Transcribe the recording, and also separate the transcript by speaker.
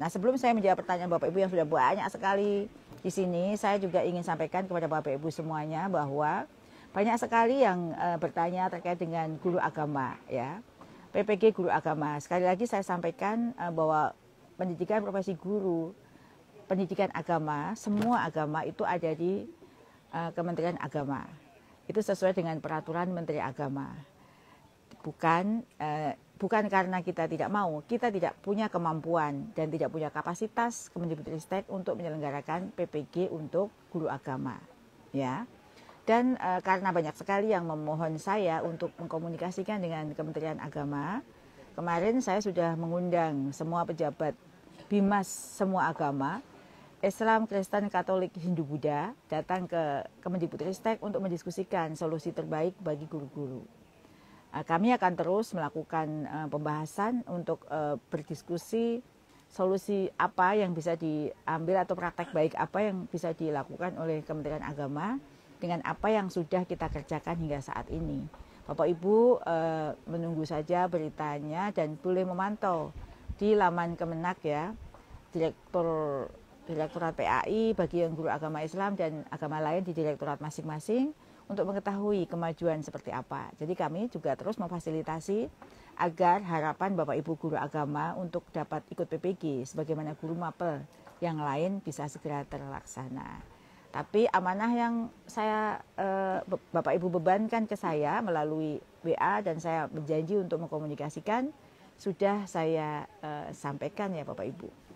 Speaker 1: Nah, sebelum saya menjawab pertanyaan Bapak Ibu yang sudah banyak sekali di sini, saya juga ingin sampaikan kepada Bapak Ibu semuanya bahwa banyak sekali yang e, bertanya terkait dengan guru agama ya. PPG guru agama. Sekali lagi saya sampaikan e, bahwa pendidikan profesi guru, pendidikan agama, semua agama itu ada di e, Kementerian Agama. Itu sesuai dengan peraturan Menteri Agama. Bukan e, bukan karena kita tidak mau, kita tidak punya kemampuan dan tidak punya kapasitas Kemendikbudristek untuk menyelenggarakan PPG untuk guru agama, ya. Dan e, karena banyak sekali yang memohon saya untuk mengkomunikasikan dengan Kementerian Agama, kemarin saya sudah mengundang semua pejabat bimas semua agama, Islam, Kristen, Katolik, Hindu, Buddha datang ke Kemendikbudristek untuk mendiskusikan solusi terbaik bagi guru-guru Eh, kami akan terus melakukan eh, pembahasan untuk eh, berdiskusi solusi apa yang bisa diambil atau praktek baik apa yang bisa dilakukan oleh Kementerian Agama dengan apa yang sudah kita kerjakan hingga saat ini. Bapak Ibu menunggu saja beritanya dan boleh memantau di laman Kemenak ya, Direktur Direktorat PAI bagi yang guru agama Islam dan agama lain di direktorat masing-masing untuk mengetahui kemajuan seperti apa. Jadi kami juga terus memfasilitasi agar harapan Bapak Ibu guru agama untuk dapat ikut PPG sebagaimana guru mapel yang lain bisa segera terlaksana. Tapi amanah yang saya eh, Bapak Ibu bebankan ke saya melalui WA dan saya berjanji untuk mengkomunikasikan sudah saya eh, sampaikan ya Bapak Ibu.